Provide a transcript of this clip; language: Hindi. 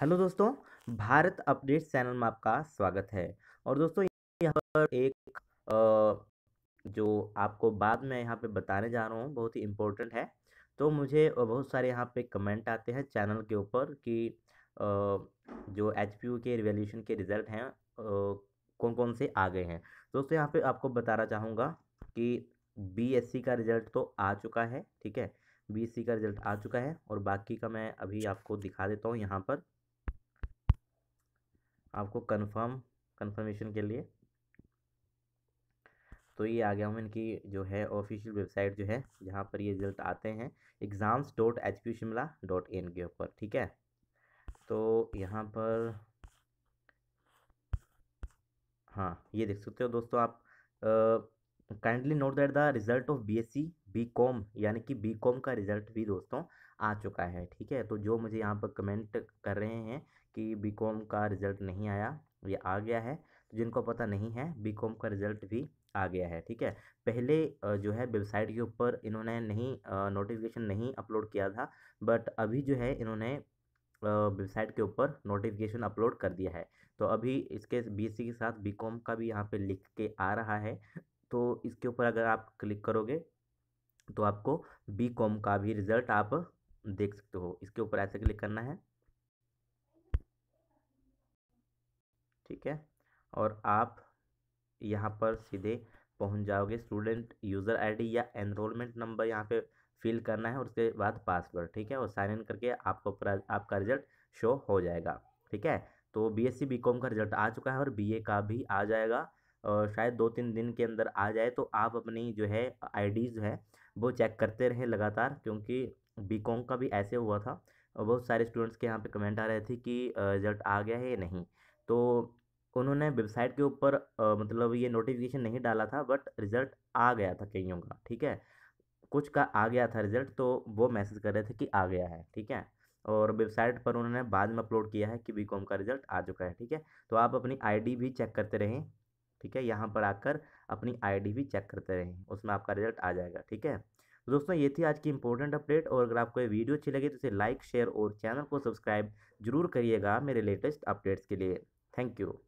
हेलो दोस्तों भारत अपडेट चैनल में आपका स्वागत है और दोस्तों यहाँ पर एक जो आपको बाद में यहाँ पे बताने जा रहा हूँ बहुत ही इम्पोर्टेंट है तो मुझे बहुत सारे यहाँ पे कमेंट आते हैं चैनल के ऊपर कि जो एच के रिवेल्यूशन के रिज़ल्ट हैं कौन कौन से आ गए हैं दोस्तों यहाँ पे आपको बताना चाहूँगा कि बी का रिज़ल्ट तो आ चुका है ठीक है बी का रिज़ल्ट आ चुका है और बाकी का मैं अभी आपको दिखा देता हूँ यहाँ पर आपको कंफर्म कंफर्मेशन के लिए तो ये आ गया हम इनकी जो है ऑफिशियल वेबसाइट जो है जहाँ पर ये रिजल्ट आते हैं exams dot H P Shimla dot in के ऊपर ठीक है तो यहाँ पर हाँ ये देख सकते हो दोस्तों आप kindly note that the result of B S C B com यानी कि बी कॉम का रिजल्ट भी दोस्तों आ चुका है ठीक है तो जो मुझे यहाँ पर कमेंट कर रहे हैं कि कॉम का रिज़ल्ट नहीं आया ये आ गया है तो जिनको पता नहीं है कॉम का रिज़ल्ट भी आ गया है ठीक है पहले जो है वेबसाइट के ऊपर इन्होंने नहीं नोटिफिकेशन नहीं अपलोड किया था बट अभी जो है इन्होंने वेबसाइट के ऊपर नोटिफिकेशन अपलोड कर दिया है तो अभी इसके बीएससी के साथ बीकॉम का भी यहाँ पे लिख के आ रहा है तो इसके ऊपर अगर आप क्लिक करोगे तो आपको बीकॉम का भी रिज़ल्ट आप देख सकते हो इसके ऊपर ऐसे क्लिक करना है ठीक है और आप यहाँ पर सीधे पहुँच जाओगे स्टूडेंट यूज़र आईडी या एनरोलमेंट नंबर यहाँ पे फिल करना है और उसके बाद पासवर्ड ठीक है और साइन इन करके आपको आपका रिजल्ट शो हो जाएगा ठीक है तो B S C B com का रिजल्ट आ चुका है और बी ए का भी आ जाएगा और शायद दो तीन दिन के अंदर आ जाए तो आप अपनी जो है डी जो है वो चेक करते रहें लगातार क्योंकि बी कॉम का भी ऐसे हुआ था और बहुत सारे स्टूडेंट्स के यहाँ पे कमेंट आ रहे थे कि रिजल्ट आ गया है या नहीं तो उन्होंने वेबसाइट के ऊपर मतलब ये नोटिफिकेशन नहीं डाला था बट रिज़ल्ट आ गया था कईयों का ठीक है कुछ का आ गया था रिज़ल्ट तो वो मैसेज कर रहे थे कि आ गया है ठीक है और वेबसाइट पर उन्होंने बाद में अपलोड किया है कि बी का रिज़ल्ट आ चुका है ठीक है तो आप अपनी आईडी भी चेक करते रहें ठीक है यहाँ पर आकर अपनी आईडी भी चेक करते रहें उसमें आपका रिज़ल्ट आ जाएगा ठीक है तो दोस्तों ये थी आज की इंपॉर्टेंट अपडेट और अगर आपको ये वीडियो अच्छी लगी तो इसे लाइक शेयर और चैनल को सब्सक्राइब जरूर करिएगा मेरे लेटेस्ट अपडेट्स के लिए Thank you.